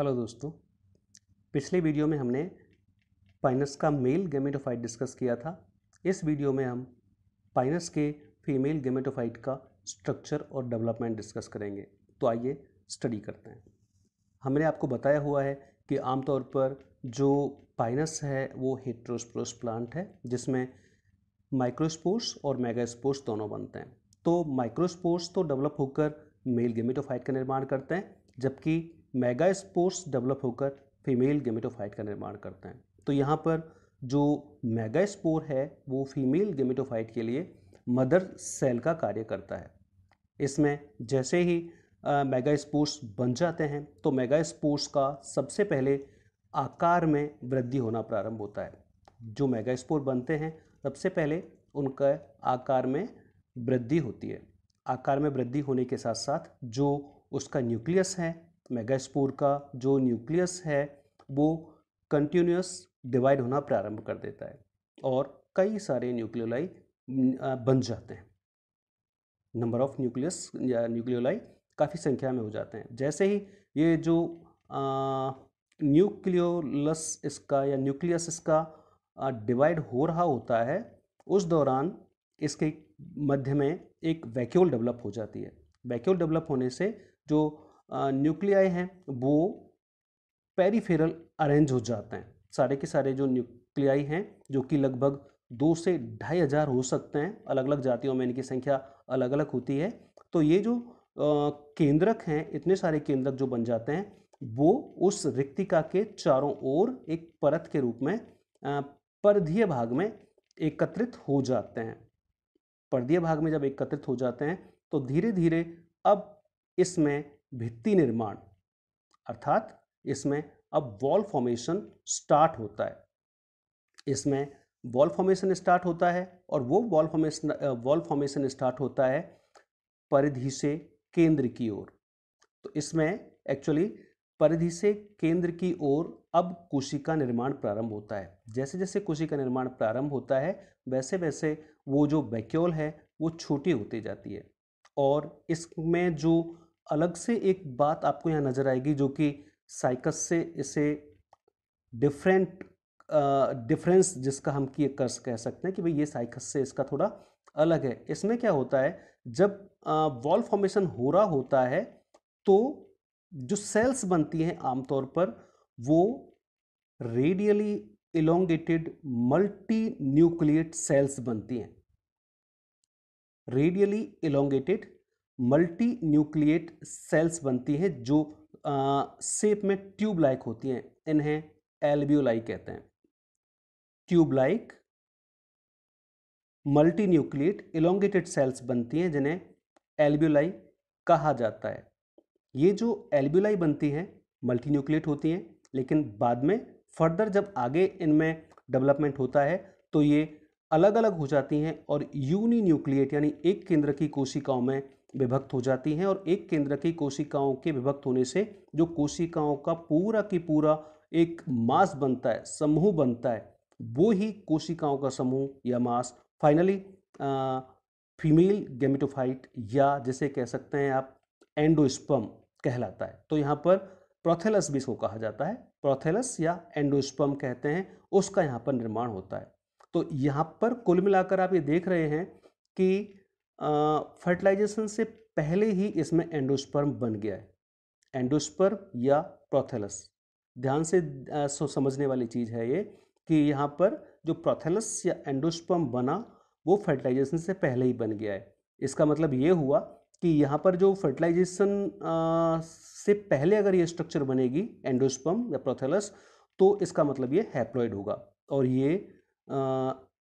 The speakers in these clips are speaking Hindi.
हेलो दोस्तों पिछले वीडियो में हमने पाइनस का मेल गेमेटोफाइट डिस्कस किया था इस वीडियो में हम पाइनस के फीमेल गेमेटोफाइट का स्ट्रक्चर और डेवलपमेंट डिस्कस करेंगे तो आइए स्टडी करते हैं हमने आपको बताया हुआ है कि आमतौर पर जो पाइनस है वो हेट्रोस्पोर्स प्लांट है जिसमें माइक्रोस्पोर्स और मेगास्पोर्स दोनों बनते हैं तो माइक्रोस्पोर्स तो डेवलप होकर मेल गेमेटोफाइट का निर्माण करते हैं जबकि मेगा स्पोर्स डेवलप होकर फीमेल गेमेटोफाइट तो का निर्माण करते हैं तो यहाँ पर जो मेगा स्पोर है वो फीमेल गेमेटोफाइट तो के लिए मदर सेल का कार्य करता है इसमें जैसे ही मेगा स्पोर्स बन जाते हैं तो मेगा स्पोर्स का सबसे पहले आकार में वृद्धि होना प्रारंभ होता है जो मेगा स्पोर बनते हैं सबसे पहले उनका आकार में वृद्धि होती है आकार में वृद्धि होने के साथ साथ जो उसका न्यूक्लियस है मेगास्पोर का जो न्यूक्लियस है वो कंटिन्यूस डिवाइड होना प्रारंभ कर देता है और कई सारे न्यूक्लियोलाई बन जाते हैं नंबर ऑफ न्यूक्लियस या न्यूक्लियोलाई काफ़ी संख्या में हो जाते हैं जैसे ही ये जो न्यूक्लियोलस इसका या न्यूक्लियस इसका डिवाइड हो रहा होता है उस दौरान इसके मध्य में एक वैक्यूल डेवलप हो जाती है वैक्यूल डेवलप होने से जो न्यूक्लियाई हैं वो पेरीफेरल अरेंज हो जाते हैं सारे के सारे जो न्यूक्लियाई हैं जो कि लगभग दो से ढाई हज़ार हो सकते हैं अलग अलग जातियों में इनकी संख्या अलग अलग होती है तो ये जो केंद्रक हैं इतने सारे केंद्रक जो बन जाते हैं वो उस रिक्तिका के चारों ओर एक परत के रूप में परधीय भाग में एकत्रित हो जाते हैं परदीय भाग में जब एकत्रित हो जाते हैं तो धीरे धीरे अब इसमें भित्ति निर्माण अर्थात इसमें अब वॉल फॉर्मेशन स्टार्ट होता है इसमें वॉल फॉर्मेशन स्टार्ट होता है और वो wall formation wall formation start होता है परिधि से केंद्र की ओर तो इसमें एक्चुअली परिधि से केंद्र की ओर अब कोशिका निर्माण प्रारंभ होता है जैसे जैसे कोशिका निर्माण प्रारंभ होता है वैसे वैसे वो जो वैक्यूल है वो छोटी होती जाती है और इसमें जो अलग से एक बात आपको यहाँ नज़र आएगी जो कि साइकस से इसे डिफरेंट डिफरेंस जिसका हम किए कर कह सकते हैं कि भाई ये साइकस से इसका थोड़ा अलग है इसमें क्या होता है जब वॉल uh, फॉर्मेशन हो रहा होता है तो जो सेल्स बनती हैं आमतौर पर वो radially elongated multinucleate cells बनती हैं radially elongated multinucleate cells बनती हैं जो सेप में ट्यूब लाइक होती हैं इन्हें एल्बियोलाई कहते हैं tube like multinucleate elongated cells बनती हैं जिन्हें एल्बियोलाई कहा जाता है ये जो एल्बियोलाई बनती हैं मल्टी न्यूक्लिएट होती हैं लेकिन बाद में फर्दर जब आगे इनमें डेवलपमेंट होता है तो ये अलग अलग हो जाती हैं और यूनी न्यूक्लिएट यानी एक केंद्र की कोशिकाओं में विभक्त हो जाती हैं और एक केंद्र की कोशिकाओं के विभक्त होने से जो कोशिकाओं का पूरा की पूरा एक मास बनता है समूह बनता है वो ही कोशिकाओं का समूह या मास फाइनली फीमेल गेमिटोफाइट या जिसे कह सकते हैं आप एंडोस्पम कहलाता है तो यहाँ पर प्रोथेलस भी इसको कहा जाता है प्रोथेलस या एंडोस्पम कहते हैं उसका यहाँ पर निर्माण होता है तो यहाँ पर कुल मिलाकर आप ये देख रहे हैं कि फर्टिलाइजेशन से पहले ही इसमें एंडोस्पर्म बन गया है एंडोस्पर्म या प्रोथेलस ध्यान से आ, सो समझने वाली चीज़ है ये कि यहाँ पर जो प्रोथेलस या एंडोस्पर्म बना वो फर्टिलाइजेशन से पहले ही बन गया है इसका मतलब ये हुआ कि यहाँ पर जो फर्टिलाइजेशन से पहले अगर ये स्ट्रक्चर बनेगी एंडोस्पर्म या प्रोथेलस तो इसका मतलब ये हैप्लॉयड होगा और ये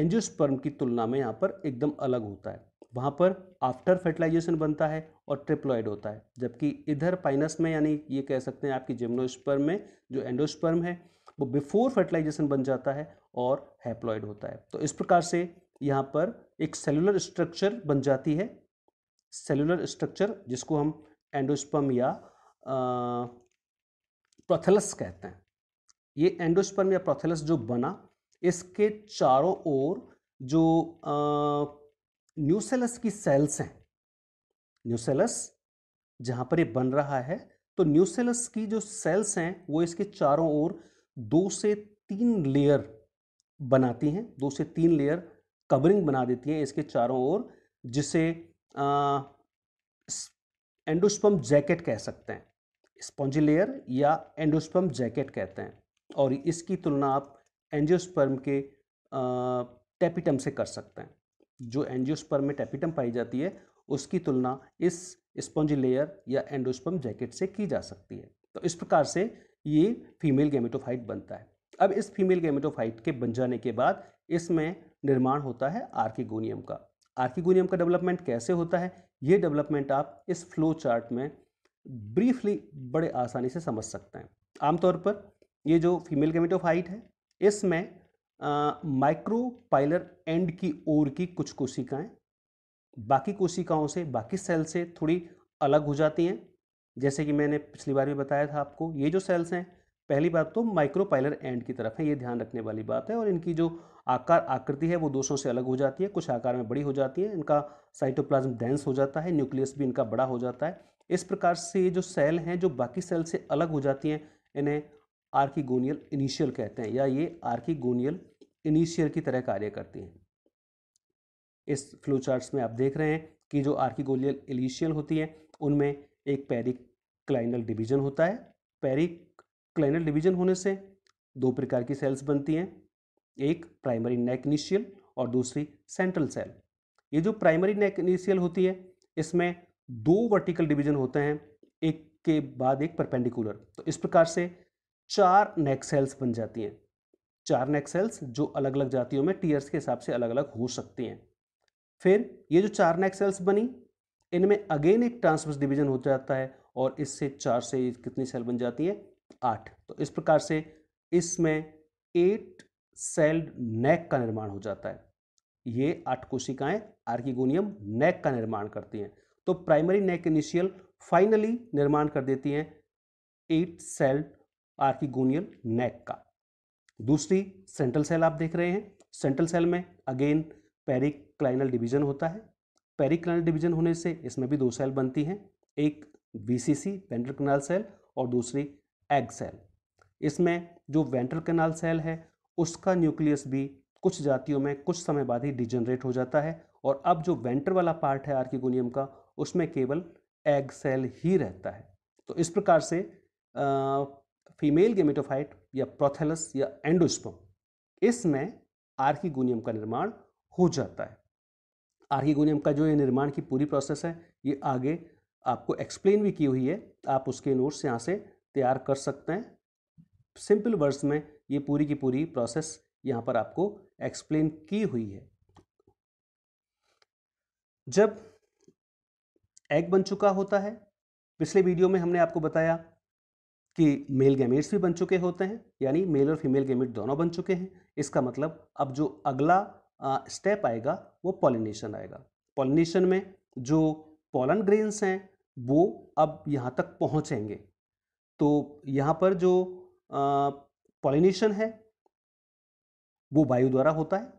एंजियोस्पर्म की तुलना में यहाँ पर एकदम अलग होता है वहाँ पर आफ्टर फर्टिलाइजेशन बनता है और ट्रिप्लॉयड होता है जबकि इधर पाइनस में यानी ये कह सकते हैं आपकी जिम्नोस्पर्म में जो एंडोस्पर्म है वो बिफोर फर्टिलाइजेशन बन जाता है और हैप्लॉयड होता है तो इस प्रकार से यहाँ पर एक सेलुलर स्ट्रक्चर बन जाती है सेलुलर स्ट्रक्चर जिसको हम एंडोस्पर्म या प्रोथेलस कहते हैं ये एंडोस्पर्म या प्रोथेलस जो बना इसके चारों ओर जो आ, न्यूसेलस की सेल्स हैं न्यूसेलस जहां पर ये बन रहा है तो न्यूसेलस की जो सेल्स हैं वो इसके चारों ओर दो से तीन लेयर बनाती हैं दो से तीन लेयर कवरिंग बना देती हैं इसके चारों ओर जिसे एंडोस्पम जैकेट कह सकते हैं स्पॉन्जी लेयर या एंडोस्पम जैकेट कहते हैं और इसकी तुलना आप एंजियोस्पर्म के आ, टेपिटम से कर सकते हैं जो एंजियोस्पर्म में टेपिटम पाई जाती है उसकी तुलना इस स्पंज लेयर या एंडोस्पर्म जैकेट से की जा सकती है तो इस प्रकार से ये फीमेल गेमेटोफाइट बनता है अब इस फीमेल गेमेटोफाइट के बन जाने के बाद इसमें निर्माण होता है आर्किगोनियम का आर्किगोनियम का डेवलपमेंट कैसे होता है ये डेवलपमेंट आप इस फ्लो चार्ट में ब्रीफली बड़े आसानी से समझ सकते हैं आमतौर पर ये जो फीमेल गेमेटोफाइट है इसमें माइक्रोपाइलर एंड की ओर की कुछ कोशिकाएं बाकी कोशिकाओं से बाकी सेल से थोड़ी अलग हो जाती हैं जैसे कि मैंने पिछली बार भी बताया था आपको ये जो सेल्स हैं पहली बात तो माइक्रोपाइलर एंड की तरफ है ये ध्यान रखने वाली बात है और इनकी जो आकार आकृति है वो दोषों से अलग हो जाती है कुछ आकार में बड़ी हो जाती है इनका साइटोप्लाज्म डेंस हो जाता है न्यूक्लियस भी इनका बड़ा हो जाता है इस प्रकार से ये जो सेल हैं जो बाकी सेल से अलग हो जाती हैं इन्हें आर्किगोनियल इनिशियल कहते हैं या ये आर्किगोनियल इनिशियल की तरह कार्य करती हैं इस फ्लो चार्ट में आप देख रहे हैं कि जो आर्किगोनियल इनिशियल होती हैं उनमें एक पेरिक्लाइनल डिवीजन होता है पेरिक्लाइनल डिवीजन होने से दो प्रकार की सेल्स बनती हैं एक प्राइमरी नेक इनिशियल और दूसरी सेंट्रल सेल ये जो प्राइमरी नेक इनिशियल होती है इसमें दो वर्टिकल डिवीजन होते हैं एक के बाद एक परपेंडिकुलर तो इस प्रकार से चार नेक सेल्स बन जाती हैं चार नेक सेल्स जो अलग अलग जातियों में टीयर्स के हिसाब से अलग अलग हो सकती हैं फिर ये जो चार नेक सेल्स बनी इनमें अगेन एक ट्रांसवर्स डिवीजन हो जाता है और इससे चार से कितनी सेल बन जाती है आठ तो इस प्रकार से इसमें एट सेल्ड नेक का निर्माण हो जाता है ये आठ कोशिकाएं आर्किगोनियम नेक का निर्माण करती हैं तो प्राइमरी नेक इनिशियल फाइनली निर्माण कर देती हैं एट सेल्ड आर्किगोनियल नेक का दूसरी सेंट्रल सेल आप देख रहे हैं सेंट्रल सेल में अगेन पेरिक्लाइनल डिवीजन होता है पेरिक्लाइनल डिवीजन होने से इसमें भी दो सेल बनती हैं एक सी वेंट्रल कैनाल सेल और दूसरी एग सेल इसमें जो वेंट्रल कैनाल सेल है उसका न्यूक्लियस भी कुछ जातियों में कुछ समय बाद ही डिजनरेट हो जाता है और अब जो वेंटर वाला पार्ट है आर्किगोनियम का उसमें केवल एग सेल ही रहता है तो इस प्रकार से फीमेल गेमेटोफाइट या प्रोथेलस या एंडोस्पम इसमें आर्किगोनियम का निर्माण हो जाता है आर्किगोनियम का जो ये निर्माण की पूरी प्रोसेस है ये आगे आपको एक्सप्लेन भी की हुई है आप उसके नोट्स यहाँ से तैयार कर सकते हैं सिंपल वर्ड्स में ये पूरी की पूरी प्रोसेस यहाँ पर आपको एक्सप्लेन की हुई है जब एग बन चुका होता है पिछले वीडियो में हमने आपको बताया कि मेल गैमेट्स भी बन चुके होते हैं यानी मेल और फीमेल गैमेट दोनों बन चुके हैं इसका मतलब अब जो अगला स्टेप आएगा वो पॉलिनेशन आएगा पॉलिनेशन में जो पॉलन ग्रेन्स हैं वो अब यहाँ तक पहुँचेंगे तो यहाँ पर जो पॉलिनेशन है वो वायु द्वारा होता है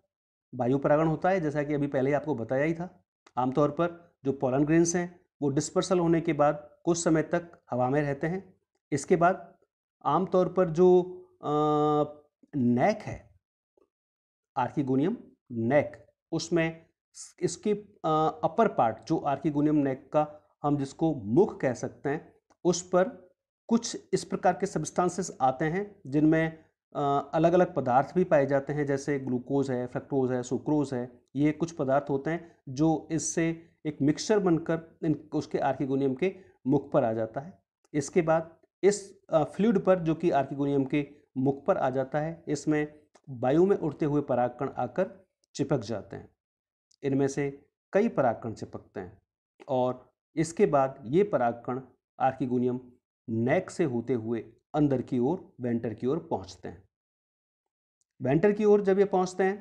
वायु परागण होता है जैसा कि अभी पहले आपको बताया ही था आमतौर पर जो पॉलन ग्रेन्स हैं वो डिस्पर्सल होने के बाद कुछ समय तक हवा में रहते हैं इसके बाद आमतौर पर जो नेक है आर्किगोनियम नेक उसमें इसके अपर पार्ट जो आर्किगोनियम नेक का हम जिसको मुख कह सकते हैं उस पर कुछ इस प्रकार के सब्सटेंसेस आते हैं जिनमें अलग अलग पदार्थ भी पाए जाते हैं जैसे ग्लूकोज है फ्रक्टोज है सुक्रोज है ये कुछ पदार्थ होते हैं जो इससे एक मिक्सचर बनकर इन उसके आर्किगोनियम के मुख पर आ जाता है इसके बाद इस फ्लूड पर जो कि आर्किगोनियम के मुख पर आ जाता है इसमें वायु में उड़ते हुए परागकण आकर चिपक जाते हैं इनमें से कई परागकण चिपकते हैं और इसके बाद ये परागकण आर्किगोनियम नेक से होते हुए अंदर की ओर वेंटर की ओर पहुंचते हैं वेंटर की ओर जब ये पहुंचते हैं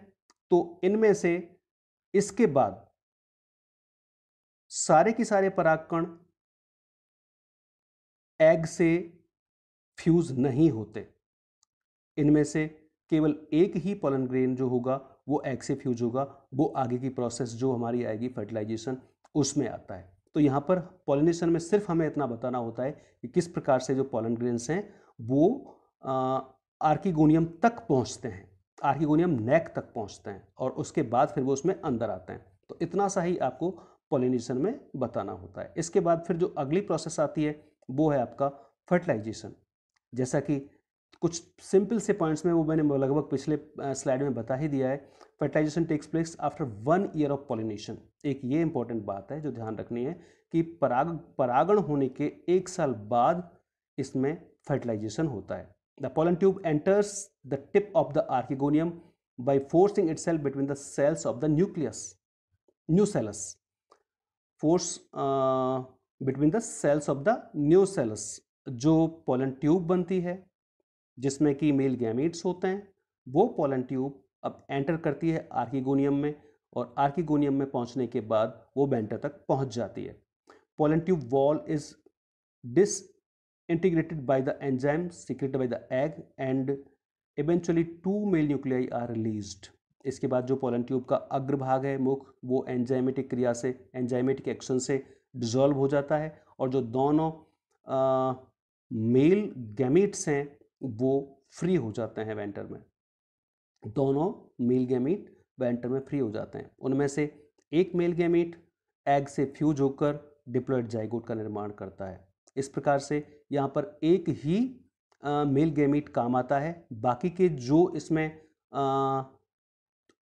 तो इनमें से इसके बाद सारे के सारे परागकण एग से फ्यूज़ नहीं होते इनमें से केवल एक ही पोलन ग्रेन जो होगा वो एग से फ्यूज होगा वो आगे की प्रोसेस जो हमारी आएगी फर्टिलाइजेशन उसमें आता है तो यहाँ पर पॉलिनेशन में सिर्फ हमें इतना बताना होता है कि किस प्रकार से जो पोलन ग्रेन्स हैं वो आर्किगोनियम तक पहुँचते हैं आर्किगोनियम नेक तक पहुँचते हैं और उसके बाद फिर वो उसमें अंदर आते हैं तो इतना सा ही आपको पॉलिनेशन में बताना होता है इसके बाद फिर जो अगली प्रोसेस आती है वो है आपका फर्टिलाइजेशन जैसा कि कुछ सिंपल से पॉइंट्स में वो मैंने लगभग पिछले स्लाइड में बता ही दिया है fertilisation takes place after one year of pollination एक ये इंपॉर्टेंट बात है जो ध्यान रखनी है कि पराग परागण होने के एक साल बाद इसमें फर्टिलाइजेशन होता है the tube enters the tip of the archegonium by forcing it itself between the cells of the nucleus nucellus force between the cells of the nucellus जो पोलन ट्यूब बनती है जिसमें कि मेल गैमिट्स होते हैं वो पोलन ट्यूब अब एंटर करती है आर्किगोनियम में और आर्किगोनियम में पहुंचने के बाद वो बेंटर तक पहुंच जाती है pollen tube wall is disintegrated by the enzyme secret by the egg and eventually two male nuclei are release इसके बाद जो पोलन ट्यूब का अग्रभाग है मुख वो एंजाइमेटिक क्रिया से एंजाइमेटिक एक्शन से डिज़ोल्व हो जाता है और जो दोनों मेल गैमिट्स हैं वो फ्री हो जाते हैं वेंटर में दोनों मेल गैमिट वेंटर में फ्री हो जाते हैं उनमें से एक मेल गैमिट एग से फ्यूज होकर डिप्लॉयड जाइगोट का निर्माण करता है इस प्रकार से यहाँ पर एक ही आ, मेल गैमिट काम आता है बाकी के जो इसमें आ,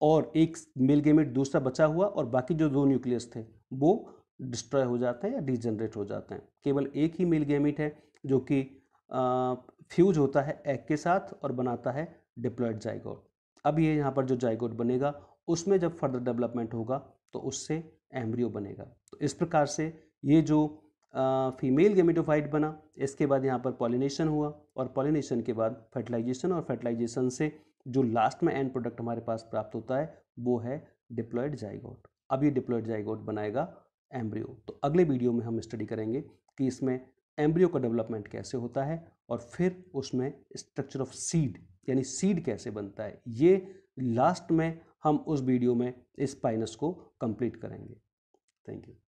और एक मेल गैमिट दूसरा बचा हुआ और बाकी जो दो न्यूक्लियस थे वो डिस्ट्रॉय हो जाते हैं या डिजनरेट हो जाते हैं केवल एक ही मेल गैमिट है जो कि फ्यूज होता है एग के साथ और बनाता है डिप्लॉयड जाइगोट अब ये यहाँ पर जो जाइगोट बनेगा उसमें जब फर्दर डेवलपमेंट होगा तो उससे एम्ब्रियो बनेगा तो इस प्रकार से ये जो फीमेल गेमिटोफाइट बना इसके बाद यहाँ पर पॉलिनेशन हुआ और पॉलिनेशन के बाद फर्टिलाइजेशन और फर्टिलाइजेशन से जो लास्ट में एंड प्रोडक्ट हमारे पास प्राप्त होता है वो है डिप्लॉयड जाइगोट अब ये डिप्लॉयड जाइगोट बनाएगा एम्ब्रियो तो अगले वीडियो में हम स्टडी करेंगे कि इसमें एम्ब्रियो का डेवलपमेंट कैसे होता है और फिर उसमें स्ट्रक्चर ऑफ सीड यानी सीड कैसे बनता है ये लास्ट में हम उस वीडियो में इस पाइनस को कंप्लीट करेंगे थैंक यू